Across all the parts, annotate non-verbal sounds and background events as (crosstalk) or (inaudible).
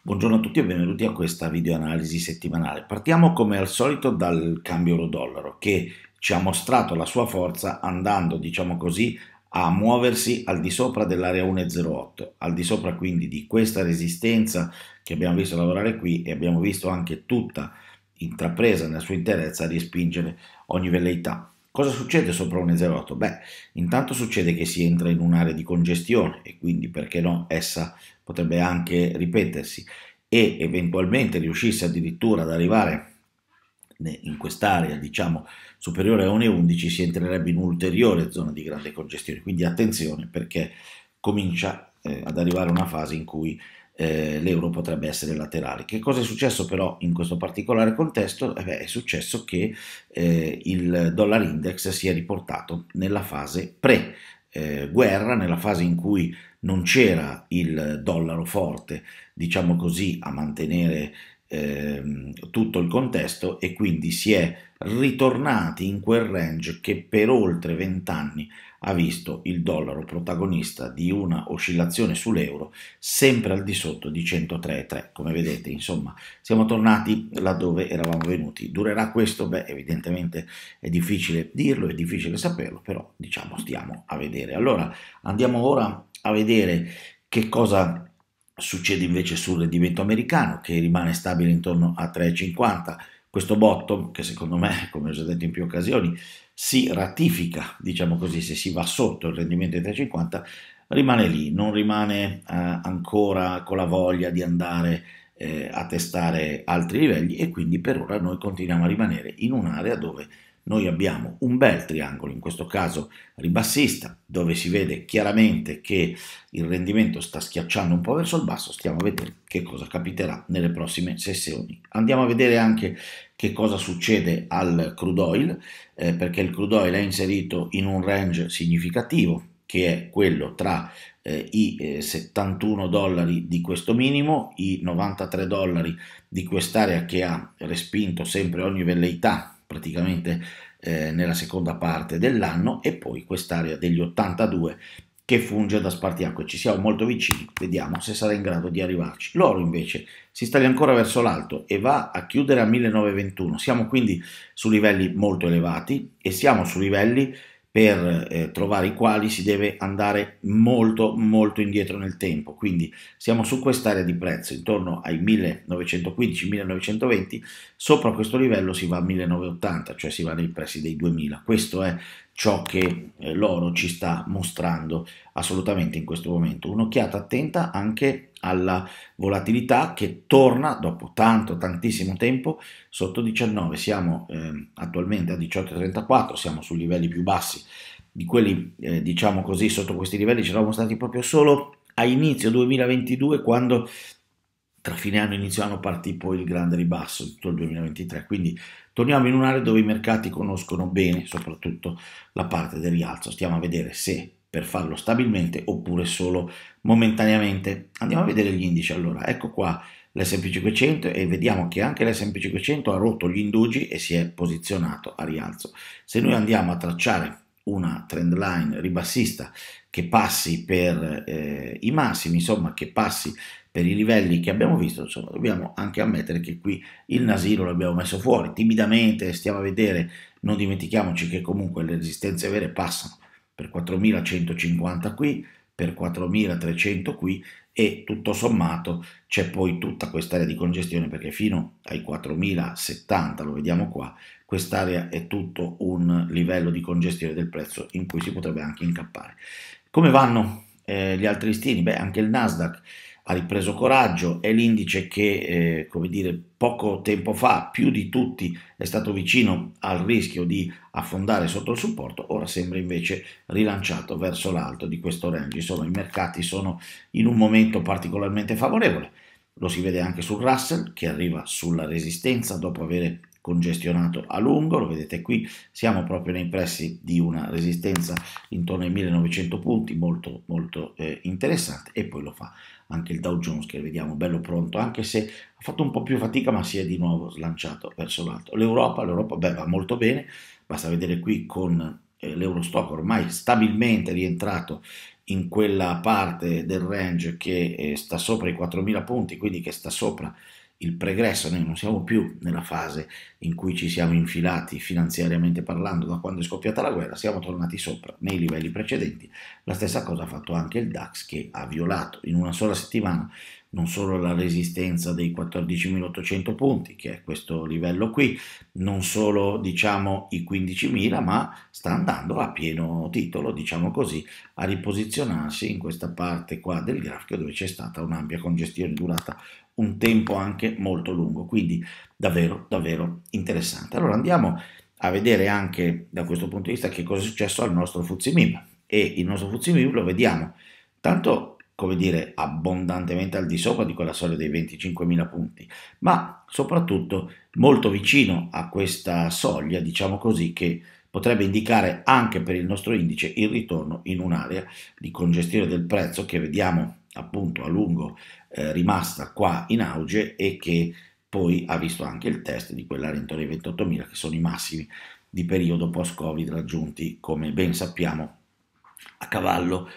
Buongiorno a tutti e benvenuti a questa videoanalisi settimanale. Partiamo come al solito dal cambio euro-dollaro che ci ha mostrato la sua forza andando, diciamo così, a muoversi al di sopra dell'area 1,08, al di sopra quindi di questa resistenza che abbiamo visto lavorare qui e abbiamo visto anche tutta intrapresa nella sua interezza a respingere ogni velleità. Cosa succede sopra 1,08? Beh, intanto succede che si entra in un'area di congestione e quindi, perché no, essa potrebbe anche ripetersi e eventualmente riuscisse addirittura ad arrivare in quest'area diciamo superiore a 1,11 si entrerebbe in un'ulteriore zona di grande congestione quindi attenzione perché comincia eh, ad arrivare una fase in cui eh, l'euro potrebbe essere laterale. Che cosa è successo però in questo particolare contesto? Eh beh, è successo che eh, il dollar index si è riportato nella fase pre eh, guerra, nella fase in cui non c'era il dollaro forte, diciamo così, a mantenere eh, tutto il contesto e quindi si è ritornati in quel range che per oltre vent'anni ha visto il dollaro protagonista di una oscillazione sull'euro sempre al di sotto di 103,3 come vedete insomma siamo tornati laddove eravamo venuti durerà questo beh evidentemente è difficile dirlo è difficile saperlo però diciamo stiamo a vedere allora andiamo ora a vedere che cosa Succede invece sul rendimento americano che rimane stabile intorno a 3,50. Questo bottom, che secondo me, (laughs) come ho già detto in più occasioni, si ratifica, diciamo così, se si va sotto il rendimento di 3,50, rimane lì, non rimane eh, ancora con la voglia di andare eh, a testare altri livelli e quindi per ora noi continuiamo a rimanere in un'area dove noi abbiamo un bel triangolo, in questo caso ribassista, dove si vede chiaramente che il rendimento sta schiacciando un po' verso il basso, stiamo a vedere che cosa capiterà nelle prossime sessioni. Andiamo a vedere anche che cosa succede al crude oil, eh, perché il crude oil è inserito in un range significativo, che è quello tra eh, i eh, 71 dollari di questo minimo, i 93 dollari di quest'area che ha respinto sempre ogni velleità praticamente eh, nella seconda parte dell'anno e poi quest'area degli 82 che funge da spartiacque. Ci siamo molto vicini, vediamo se sarà in grado di arrivarci. L'oro invece si staglia ancora verso l'alto e va a chiudere a 1921. Siamo quindi su livelli molto elevati e siamo su livelli per eh, trovare i quali si deve andare molto molto indietro nel tempo quindi siamo su quest'area di prezzo intorno ai 1915-1920 sopra questo livello si va a 1980 cioè si va nei pressi dei 2000 questo è ciò che eh, l'oro ci sta mostrando assolutamente in questo momento un'occhiata attenta anche alla volatilità che torna dopo tanto, tantissimo tempo sotto 19. Siamo eh, attualmente a 18,34, siamo su livelli più bassi di quelli, eh, diciamo così, sotto questi livelli ci eravamo stati proprio solo a inizio 2022 quando tra fine anno e inizio anno partì poi il grande ribasso tutto il 2023. Quindi torniamo in un'area dove i mercati conoscono bene, soprattutto la parte del rialzo. Stiamo a vedere se per farlo stabilmente oppure solo momentaneamente. Andiamo a vedere gli indici allora, ecco qua l'S&P500 e vediamo che anche l'S&P500 ha rotto gli indugi e si è posizionato a rialzo. Se noi andiamo a tracciare una trend line ribassista che passi per eh, i massimi, insomma che passi per i livelli che abbiamo visto, insomma dobbiamo anche ammettere che qui il nasino l'abbiamo messo fuori, timidamente stiamo a vedere, non dimentichiamoci che comunque le resistenze vere passano per 4150 qui, per 4300 qui e tutto sommato c'è poi tutta quest'area di congestione perché fino ai 4070, lo vediamo qua, quest'area è tutto un livello di congestione del prezzo in cui si potrebbe anche incappare. Come vanno eh, gli altri listini, beh anche il Nasdaq ha ripreso coraggio, è l'indice che, eh, come dire, poco tempo fa, più di tutti, è stato vicino al rischio di affondare sotto il supporto, ora sembra invece rilanciato verso l'alto di questo range, insomma i mercati sono in un momento particolarmente favorevole, lo si vede anche sul Russell che arriva sulla resistenza dopo aver congestionato a lungo, lo vedete qui, siamo proprio nei pressi di una resistenza intorno ai 1900 punti, molto molto eh, interessante, e poi lo fa anche il Dow Jones che vediamo bello pronto, anche se ha fatto un po' più fatica ma si è di nuovo slanciato verso l'alto. L'Europa, l'Europa beh, va molto bene, basta vedere qui con eh, l'Eurostock ormai stabilmente rientrato in quella parte del range che eh, sta sopra i 4000 punti, quindi che sta sopra il pregresso, noi non siamo più nella fase in cui ci siamo infilati finanziariamente parlando da quando è scoppiata la guerra, siamo tornati sopra nei livelli precedenti. La stessa cosa ha fatto anche il DAX che ha violato in una sola settimana non solo la resistenza dei 14.800 punti, che è questo livello qui, non solo diciamo i 15.000, ma sta andando a pieno titolo, diciamo così, a riposizionarsi in questa parte qua del grafico dove c'è stata un'ampia congestione durata un tempo anche molto lungo, quindi davvero davvero interessante. Allora andiamo a vedere anche da questo punto di vista che cosa è successo al nostro Fuzimib e il nostro Fuzimib lo vediamo tanto come dire, abbondantemente al di sopra di quella soglia dei 25.000 punti, ma soprattutto molto vicino a questa soglia, diciamo così, che potrebbe indicare anche per il nostro indice il ritorno in un'area di congestione del prezzo che vediamo appunto a lungo eh, rimasta qua in auge e che poi ha visto anche il test di quell'area intorno ai 28.000 che sono i massimi di periodo post-Covid raggiunti, come ben sappiamo, a cavallo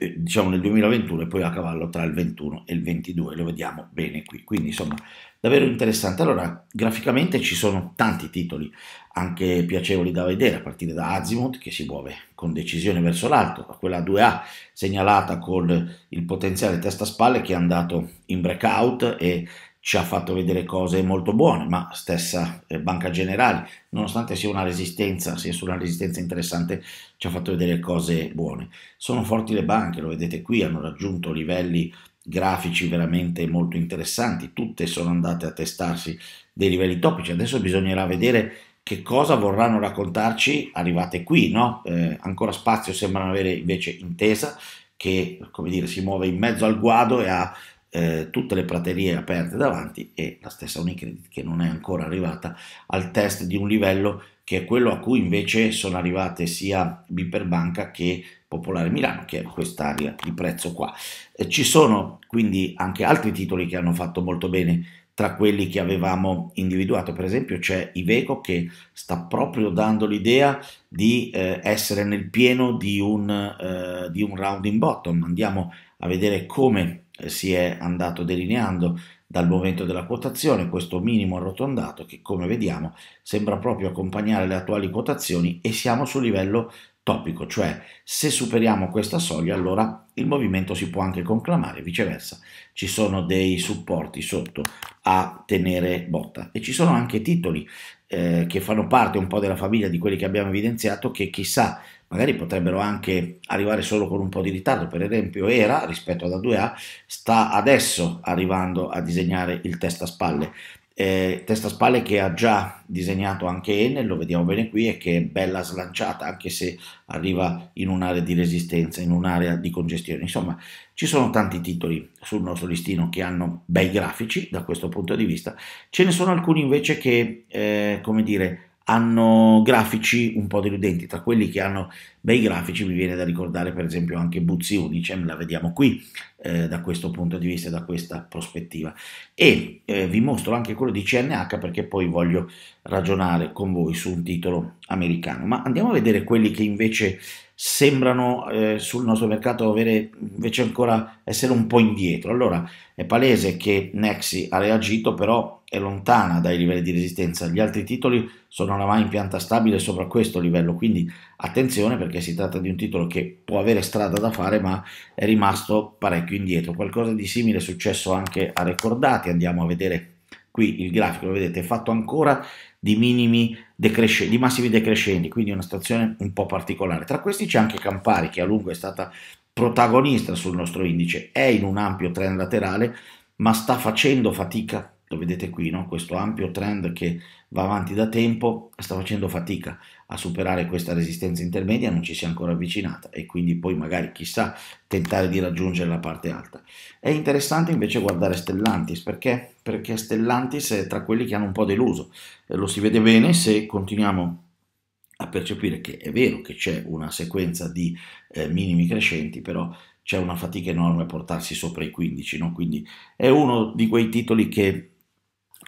eh, diciamo nel 2021 e poi a cavallo tra il 21 e il 22, lo vediamo bene qui, quindi insomma davvero interessante. Allora, graficamente ci sono tanti titoli anche piacevoli da vedere, a partire da Azimuth che si muove con decisione verso l'alto, a quella 2A segnalata con il potenziale testa spalle che è andato in breakout e ci ha fatto vedere cose molto buone, ma stessa eh, Banca Generale, nonostante sia una resistenza, sia su una resistenza interessante, ci ha fatto vedere cose buone. Sono forti le banche, lo vedete qui, hanno raggiunto livelli grafici veramente molto interessanti, tutte sono andate a testarsi dei livelli topici, adesso bisognerà vedere che cosa vorranno raccontarci arrivate qui, no? eh, ancora spazio sembrano avere invece intesa che, come dire, si muove in mezzo al guado e ha eh, tutte le praterie aperte davanti e la stessa Unicredit che non è ancora arrivata al test di un livello che è quello a cui invece sono arrivate sia Biperbanca che Popolare Milano, che è quest'area di prezzo qua. Eh, ci sono quindi anche altri titoli che hanno fatto molto bene tra quelli che avevamo individuato. Per esempio c'è Iveco che sta proprio dando l'idea di eh, essere nel pieno di un, eh, di un rounding bottom. Andiamo a vedere come si è andato delineando dal momento della quotazione, questo minimo arrotondato che come vediamo sembra proprio accompagnare le attuali quotazioni e siamo sul livello topico, cioè se superiamo questa soglia allora il movimento si può anche conclamare, viceversa ci sono dei supporti sotto a tenere botta e ci sono anche titoli eh, che fanno parte un po' della famiglia di quelli che abbiamo evidenziato che chissà magari potrebbero anche arrivare solo con un po' di ritardo, per esempio Era rispetto ad A2A sta adesso arrivando a disegnare il testa spalle. Eh, testa spalle che ha già disegnato anche Enel, lo vediamo bene qui, e che è bella slanciata anche se arriva in un'area di resistenza, in un'area di congestione. Insomma, ci sono tanti titoli sul nostro listino che hanno bei grafici da questo punto di vista, ce ne sono alcuni invece che, eh, come dire, hanno grafici un po' deludenti, tra quelli che hanno bei grafici mi viene da ricordare per esempio anche Buzzi Unicem, la vediamo qui eh, da questo punto di vista, da questa prospettiva. E eh, vi mostro anche quello di CNH perché poi voglio ragionare con voi su un titolo americano, ma andiamo a vedere quelli che invece sembrano eh, sul nostro mercato avere invece ancora essere un po' indietro. Allora è palese che Nexi ha reagito, però è lontana dai livelli di resistenza. Gli altri titoli sono oramai in pianta stabile sopra questo livello, quindi attenzione perché si tratta di un titolo che può avere strada da fare, ma è rimasto parecchio indietro. Qualcosa di simile è successo anche a Recordati, andiamo a vedere Qui il grafico, lo vedete, è fatto ancora di, minimi decresce- di massimi decrescenti, quindi una situazione un po' particolare. Tra questi c'è anche Campari, che a lungo è stata protagonista sul nostro indice, è in un ampio trend laterale, ma sta facendo fatica, lo vedete qui, no? questo ampio trend che va avanti da tempo, sta facendo fatica a superare questa resistenza intermedia non ci si è ancora avvicinata e quindi poi magari chissà tentare di raggiungere la parte alta. È interessante invece guardare Stellantis perché? Perché Stellantis è tra quelli che hanno un po' deluso, eh, lo si vede bene se continuiamo a percepire che è vero che c'è una sequenza di eh, minimi crescenti, però c'è una fatica enorme a portarsi sopra i 15, no? quindi è uno di quei titoli che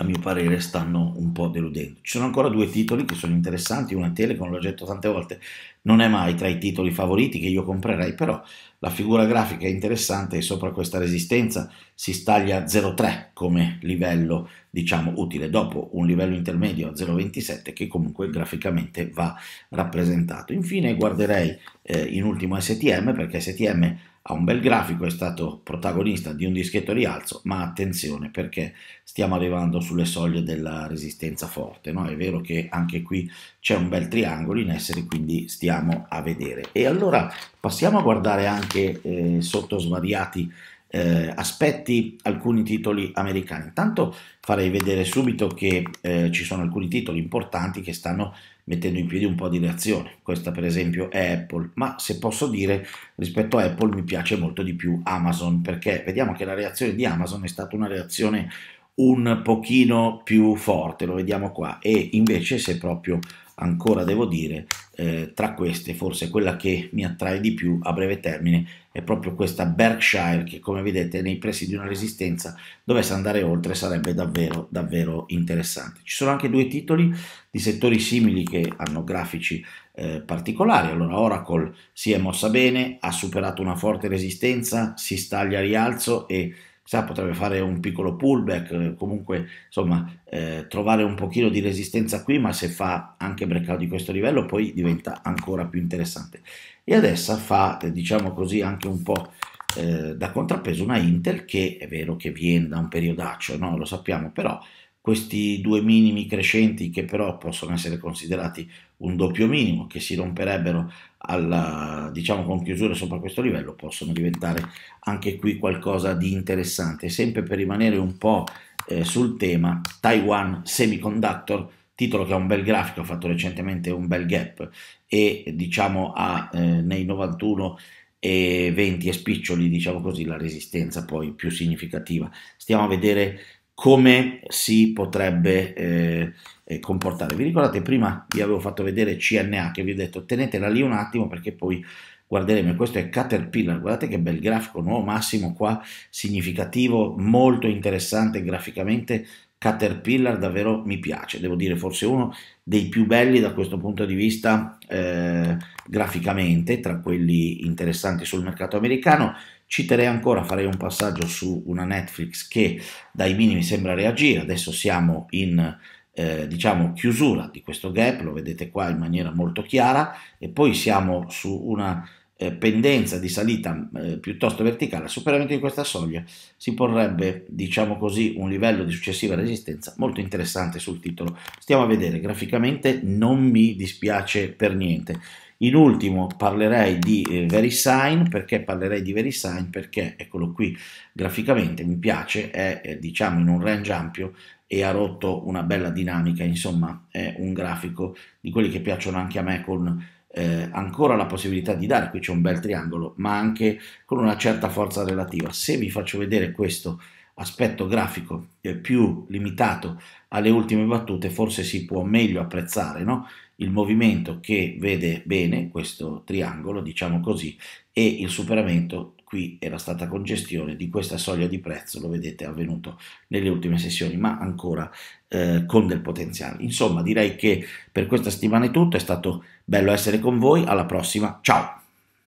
a mio parere stanno un po' deludendo. Ci sono ancora due titoli che sono interessanti, una Telecom, l'ho detto tante volte, non è mai tra i titoli favoriti che io comprerei, però la figura grafica è interessante e sopra questa resistenza si staglia 0,3 come livello diciamo utile, dopo un livello intermedio a 0,27 che comunque graficamente va rappresentato. Infine guarderei eh, in ultimo STM perché STM ha un bel grafico, è stato protagonista di un dischetto rialzo, ma attenzione perché stiamo arrivando sulle soglie della resistenza forte, no? è vero che anche qui c'è un bel triangolo in essere, quindi stiamo a vedere. E allora passiamo a guardare anche eh, sotto svariati eh, aspetti alcuni titoli americani. Intanto farei vedere subito che eh, ci sono alcuni titoli importanti che stanno mettendo in piedi un po' di reazione. Questa per esempio è Apple, ma se posso dire rispetto a Apple mi piace molto di più Amazon perché vediamo che la reazione di Amazon è stata una reazione un pochino più forte, lo vediamo qua, e invece se proprio ancora devo dire, eh, tra queste forse quella che mi attrae di più a breve termine è proprio questa Berkshire che come vedete nei pressi di una resistenza dovesse andare oltre sarebbe davvero davvero interessante. Ci sono anche due titoli di settori simili che hanno grafici eh, particolari, allora Oracle si è mossa bene, ha superato una forte resistenza, si staglia a rialzo e sa, potrebbe fare un piccolo pullback, comunque insomma eh, trovare un pochino di resistenza qui, ma se fa anche breakout di questo livello poi diventa ancora più interessante. E adesso fa, diciamo così, anche un po' eh, da contrappeso una Intel che è vero che viene da un periodaccio, no? lo sappiamo, però questi due minimi crescenti che però possono essere considerati un doppio minimo che si romperebbero alla, diciamo con chiusura sopra questo livello possono diventare anche qui qualcosa di interessante sempre per rimanere un po' eh, sul tema Taiwan Semiconductor titolo che ha un bel grafico ha fatto recentemente un bel gap e diciamo ha eh, nei 91 e 20 e spiccioli diciamo così la resistenza poi più significativa stiamo a vedere come si potrebbe eh, eh, comportare. Vi ricordate prima vi avevo fatto vedere CNA che vi ho detto tenetela lì un attimo perché poi guarderemo, questo è Caterpillar, guardate che bel grafico, nuovo massimo qua, significativo, molto interessante graficamente, Caterpillar davvero mi piace, devo dire forse uno dei più belli da questo punto di vista eh, graficamente tra quelli interessanti sul mercato americano. Citerei ancora, farei un passaggio su una Netflix che dai minimi sembra reagire, adesso siamo in eh, diciamo chiusura di questo gap, lo vedete qua in maniera molto chiara, e poi siamo su una eh, pendenza di salita eh, piuttosto verticale, al superamento di questa soglia si porrebbe, diciamo così, un livello di successiva resistenza molto interessante sul titolo. Stiamo a vedere, graficamente non mi dispiace per niente. In ultimo parlerei di eh, VeriSign, perché parlerei di VeriSign? Perché eccolo qui, graficamente mi piace, è eh, diciamo in un range ampio e ha rotto una bella dinamica, insomma è un grafico di quelli che piacciono anche a me con eh, ancora la possibilità di dare, qui c'è un bel triangolo, ma anche con una certa forza relativa. Se vi faccio vedere questo aspetto grafico eh, più limitato alle ultime battute, forse si può meglio apprezzare no? il movimento che vede bene questo triangolo, diciamo così, e il superamento qui era stata congestione di questa soglia di prezzo, lo vedete avvenuto nelle ultime sessioni, ma ancora eh, con del potenziale. Insomma, direi che per questa settimana è tutto, è stato bello essere con voi, alla prossima, ciao!